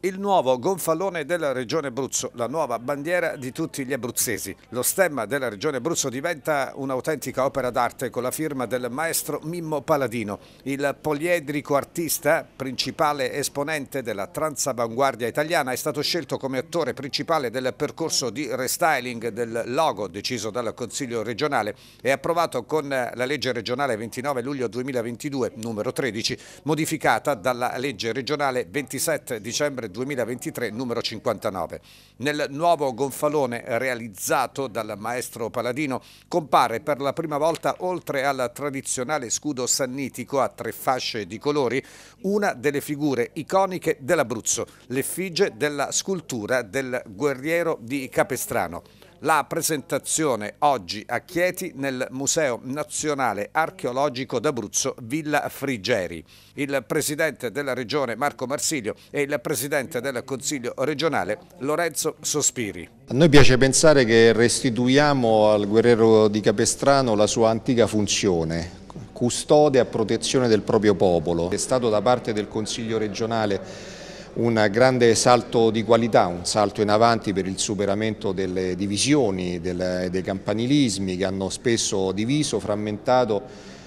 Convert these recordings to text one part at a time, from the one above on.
Il nuovo gonfalone della Regione Abruzzo, la nuova bandiera di tutti gli abruzzesi. Lo stemma della Regione Abruzzo diventa un'autentica opera d'arte con la firma del maestro Mimmo Paladino, il poliedrico artista, principale esponente della transavanguardia italiana, è stato scelto come attore principale del percorso di restyling del logo deciso dal Consiglio regionale e approvato con la legge regionale 29 luglio 2022 numero 13, modificata dalla legge regionale 27 dicembre 2023 numero 59. Nel nuovo gonfalone realizzato dal maestro Paladino compare per la prima volta oltre al tradizionale scudo sannitico a tre fasce di colori una delle figure iconiche dell'Abruzzo, l'effigie della scultura del guerriero di Capestrano la presentazione oggi a Chieti nel Museo Nazionale Archeologico d'Abruzzo Villa Frigeri. Il presidente della regione Marco Marsilio e il presidente del Consiglio regionale Lorenzo Sospiri. A noi piace pensare che restituiamo al guerriero di Capestrano la sua antica funzione, custode a protezione del proprio popolo. È stato da parte del Consiglio regionale un grande salto di qualità, un salto in avanti per il superamento delle divisioni, del, dei campanilismi che hanno spesso diviso, frammentato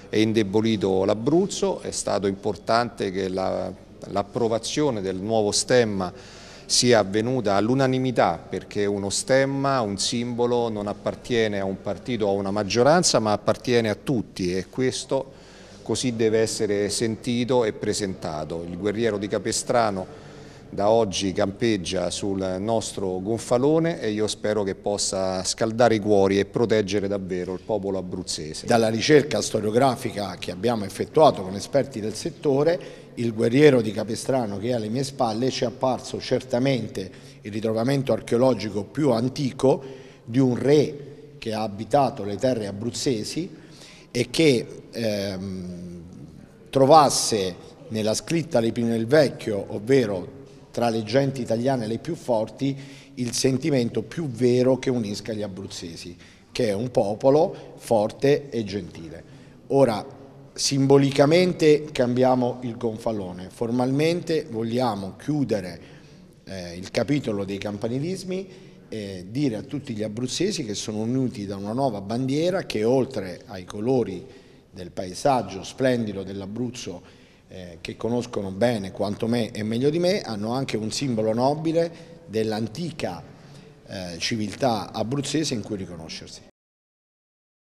e indebolito l'Abruzzo. È stato importante che l'approvazione la, del nuovo stemma sia avvenuta all'unanimità perché uno stemma, un simbolo non appartiene a un partito o a una maggioranza ma appartiene a tutti e questo così deve essere sentito e presentato. Il guerriero di Capestrano da oggi campeggia sul nostro gonfalone e io spero che possa scaldare i cuori e proteggere davvero il popolo abruzzese. Dalla ricerca storiografica che abbiamo effettuato con esperti del settore, il guerriero di Capestrano che è alle mie spalle ci è apparso certamente il ritrovamento archeologico più antico di un re che ha abitato le terre abruzzesi e che ehm, trovasse nella scritta Lepino del Vecchio, ovvero tra le genti italiane le più forti il sentimento più vero che unisca gli abruzzesi, che è un popolo forte e gentile. Ora, simbolicamente cambiamo il gonfalone, formalmente vogliamo chiudere eh, il capitolo dei campanilismi e dire a tutti gli abruzzesi che sono uniti da una nuova bandiera che oltre ai colori del paesaggio splendido dell'Abruzzo eh, che conoscono bene quanto me e meglio di me, hanno anche un simbolo nobile dell'antica eh, civiltà abruzzese in cui riconoscersi.